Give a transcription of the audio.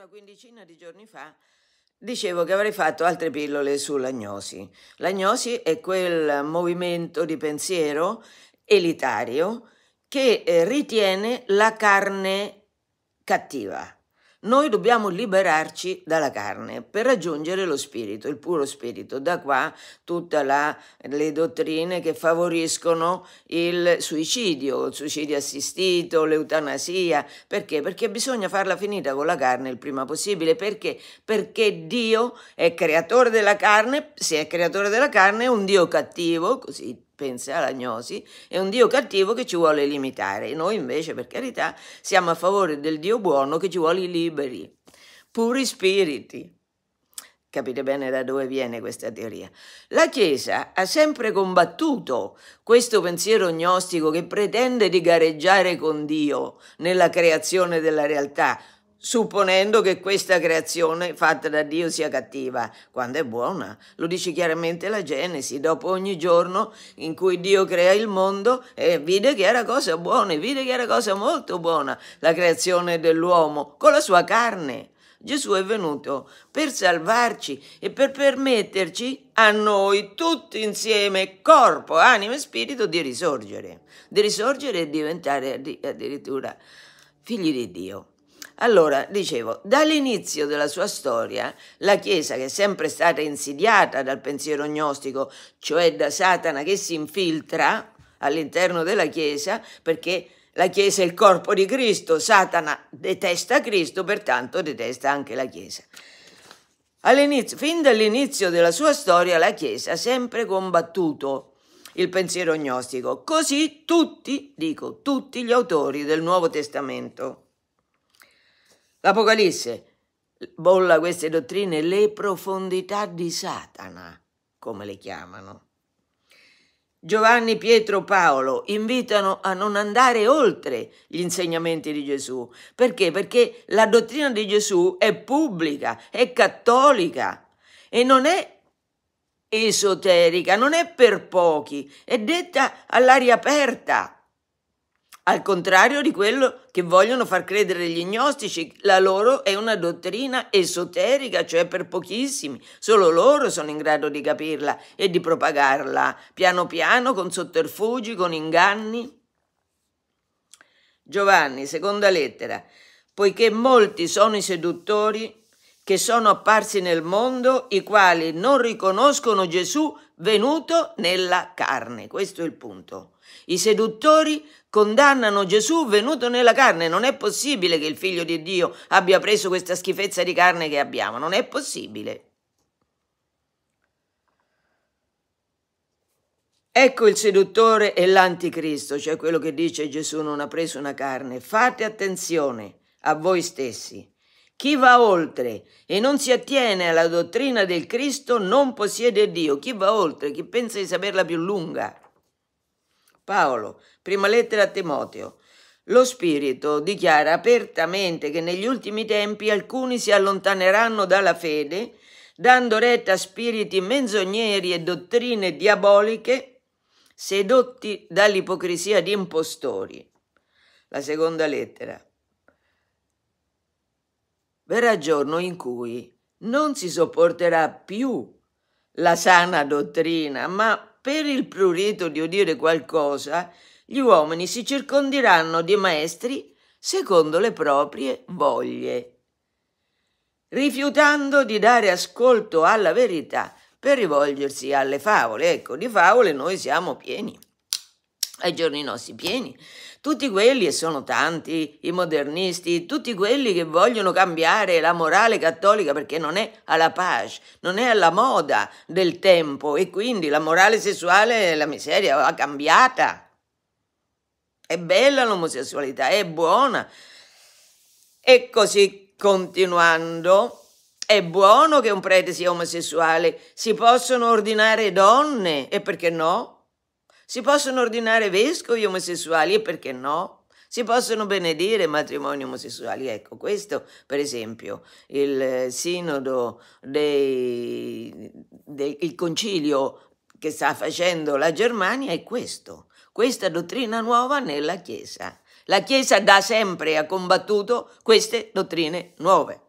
una quindicina di giorni fa dicevo che avrei fatto altre pillole sull'agnosi. L'agnosi è quel movimento di pensiero elitario che eh, ritiene la carne cattiva noi dobbiamo liberarci dalla carne per raggiungere lo spirito, il puro spirito. Da qua tutte le dottrine che favoriscono il suicidio, il suicidio assistito, l'eutanasia. Perché? Perché bisogna farla finita con la carne il prima possibile. Perché? Perché Dio è creatore della carne, se è creatore della carne è un Dio cattivo, così pensa l'agnosi, è un Dio cattivo che ci vuole limitare. Noi invece, per carità, siamo a favore del Dio buono che ci vuole liberi, puri spiriti. Capite bene da dove viene questa teoria. La Chiesa ha sempre combattuto questo pensiero gnostico che pretende di gareggiare con Dio nella creazione della realtà, supponendo che questa creazione fatta da Dio sia cattiva, quando è buona. Lo dice chiaramente la Genesi, dopo ogni giorno in cui Dio crea il mondo e vide che era cosa buona, e vide che era cosa molto buona la creazione dell'uomo con la sua carne. Gesù è venuto per salvarci e per permetterci a noi tutti insieme, corpo, anima e spirito, di risorgere, di risorgere e diventare addirittura figli di Dio. Allora, dicevo, dall'inizio della sua storia, la Chiesa, che è sempre stata insidiata dal pensiero gnostico, cioè da Satana che si infiltra all'interno della Chiesa, perché la Chiesa è il corpo di Cristo, Satana detesta Cristo, pertanto detesta anche la Chiesa. fin dall'inizio della sua storia la Chiesa ha sempre combattuto il pensiero gnostico, così tutti, dico, tutti gli autori del Nuovo Testamento. L'Apocalisse bolla queste dottrine le profondità di Satana, come le chiamano. Giovanni, Pietro, Paolo invitano a non andare oltre gli insegnamenti di Gesù. Perché? Perché la dottrina di Gesù è pubblica, è cattolica e non è esoterica, non è per pochi, è detta all'aria aperta al contrario di quello che vogliono far credere gli gnostici, la loro è una dottrina esoterica, cioè per pochissimi, solo loro sono in grado di capirla e di propagarla, piano piano, con sotterfugi, con inganni. Giovanni, seconda lettera, poiché molti sono i seduttori, che sono apparsi nel mondo i quali non riconoscono Gesù venuto nella carne. Questo è il punto. I seduttori condannano Gesù venuto nella carne. Non è possibile che il figlio di Dio abbia preso questa schifezza di carne che abbiamo. Non è possibile. Ecco il seduttore e l'anticristo, cioè quello che dice Gesù non ha preso una carne. Fate attenzione a voi stessi chi va oltre e non si attiene alla dottrina del Cristo non possiede Dio. Chi va oltre, chi pensa di saperla più lunga. Paolo, prima lettera a Timoteo. Lo Spirito dichiara apertamente che negli ultimi tempi alcuni si allontaneranno dalla fede, dando retta a spiriti menzogneri e dottrine diaboliche, sedotti dall'ipocrisia di impostori. La seconda lettera verrà giorno in cui non si sopporterà più la sana dottrina, ma per il prurito di udire qualcosa, gli uomini si circondiranno di maestri secondo le proprie voglie, rifiutando di dare ascolto alla verità per rivolgersi alle favole. Ecco, di favole noi siamo pieni ai giorni nostri pieni. Tutti quelli, e sono tanti, i modernisti, tutti quelli che vogliono cambiare la morale cattolica perché non è alla pace, non è alla moda del tempo e quindi la morale sessuale, la miseria va cambiata. È bella l'omosessualità, è buona. E così continuando, è buono che un prete sia omosessuale, si possono ordinare donne e perché no? Si possono ordinare vescovi omosessuali e perché no? Si possono benedire matrimoni omosessuali. Ecco, questo per esempio, il eh, sinodo dei, dei, il concilio che sta facendo la Germania è questo, questa dottrina nuova nella Chiesa. La Chiesa da sempre ha combattuto queste dottrine nuove.